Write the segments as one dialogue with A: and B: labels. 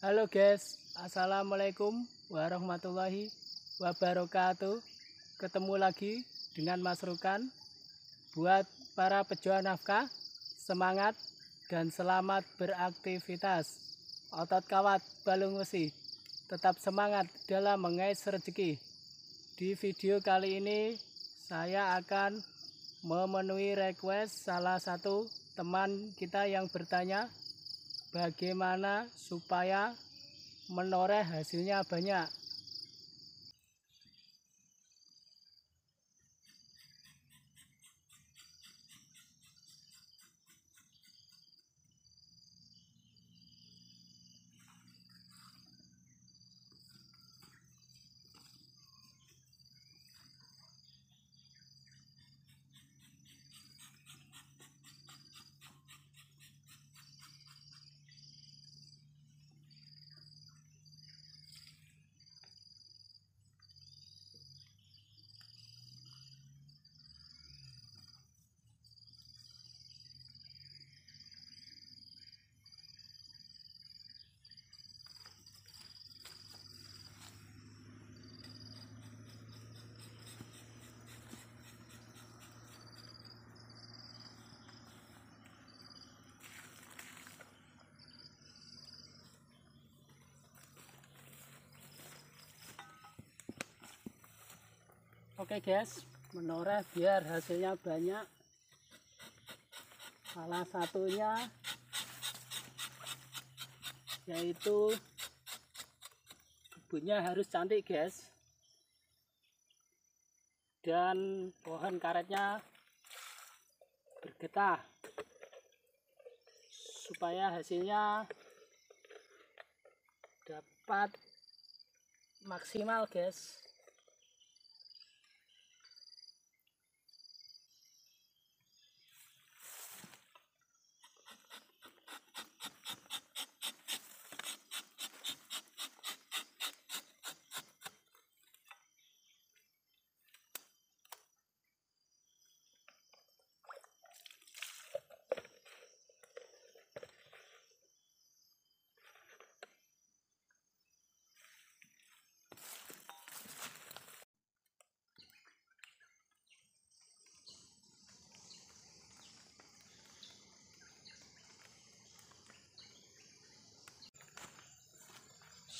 A: Halo guys, Assalamualaikum warahmatullahi wabarakatuh Ketemu lagi dengan Mas Rukan Buat para pejuang nafkah, semangat dan selamat beraktivitas Otot kawat balung besi Tetap semangat dalam mengais rezeki Di video kali ini saya akan memenuhi request salah satu teman kita yang bertanya bagaimana supaya menoreh hasilnya banyak Oke guys, menoreh biar hasilnya banyak. Salah satunya yaitu kebunnya harus cantik guys. Dan pohon karetnya bergetah supaya hasilnya dapat maksimal guys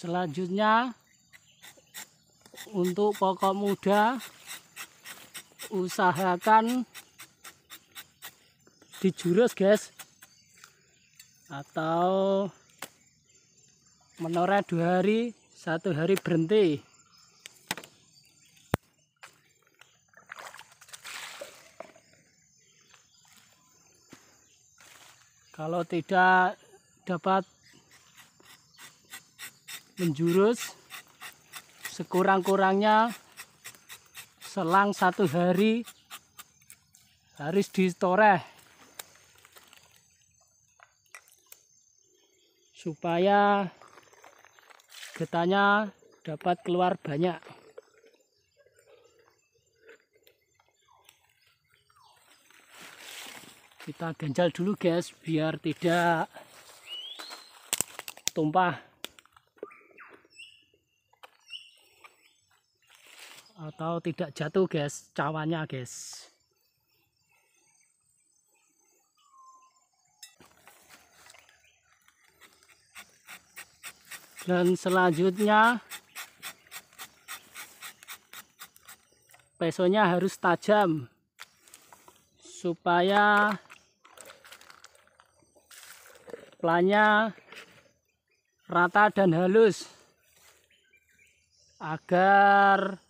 A: selanjutnya untuk pokok muda usahakan dijurus guys atau menoreh dua hari satu hari berhenti kalau tidak dapat menjurus sekurang-kurangnya selang satu hari harus ditoreh supaya getahnya dapat keluar banyak kita ganjal dulu guys biar tidak tumpah atau tidak jatuh guys cawannya guys dan selanjutnya pesonya harus tajam supaya pelannya rata dan halus agar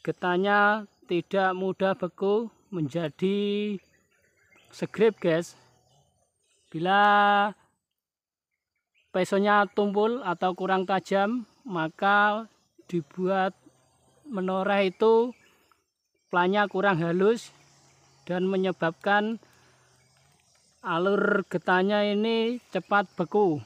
A: getahnya tidak mudah beku menjadi segrip guys bila pesonya tumpul atau kurang tajam maka dibuat menoreh itu planya kurang halus dan menyebabkan alur getahnya ini cepat beku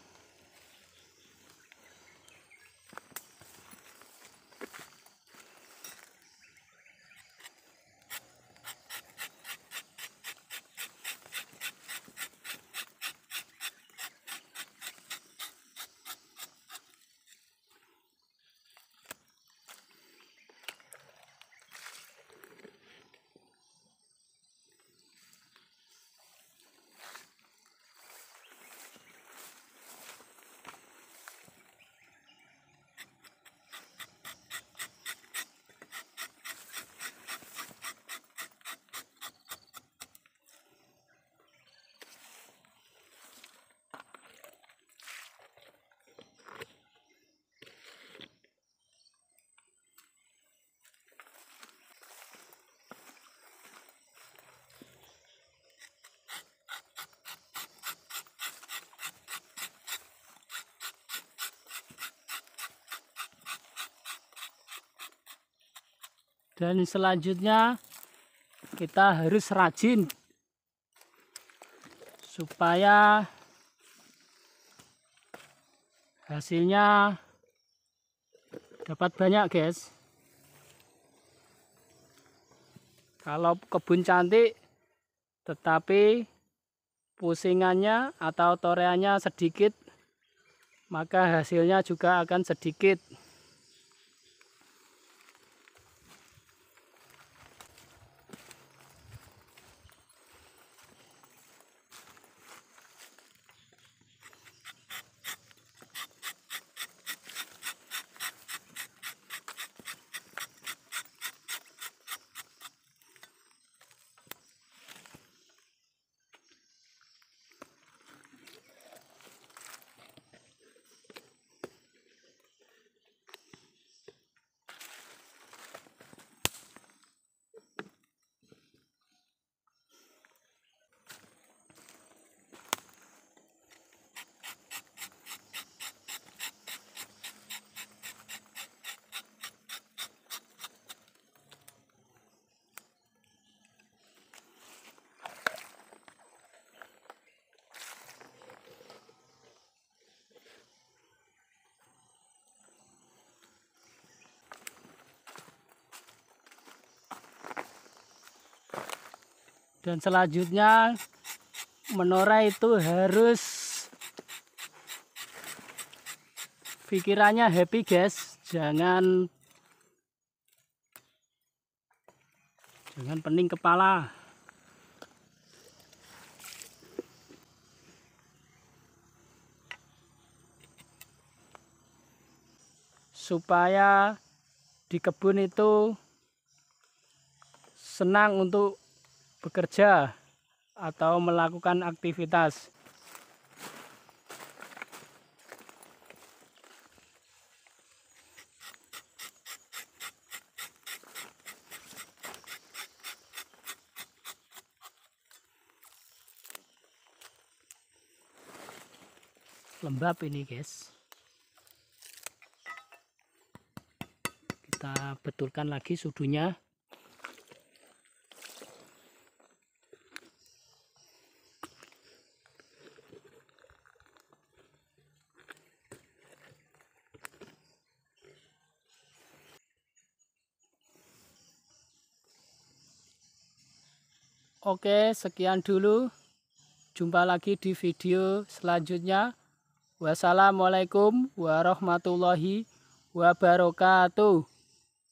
A: dan selanjutnya kita harus rajin supaya hasilnya dapat banyak guys kalau kebun cantik tetapi pusingannya atau toreannya sedikit maka hasilnya juga akan sedikit dan selanjutnya menora itu harus pikirannya happy guys jangan jangan pening kepala supaya di kebun itu senang untuk bekerja atau melakukan aktivitas. lembab ini guys kita betulkan lagi sudunya Oke, sekian dulu. Jumpa lagi di video selanjutnya. Wassalamualaikum warahmatullahi wabarakatuh.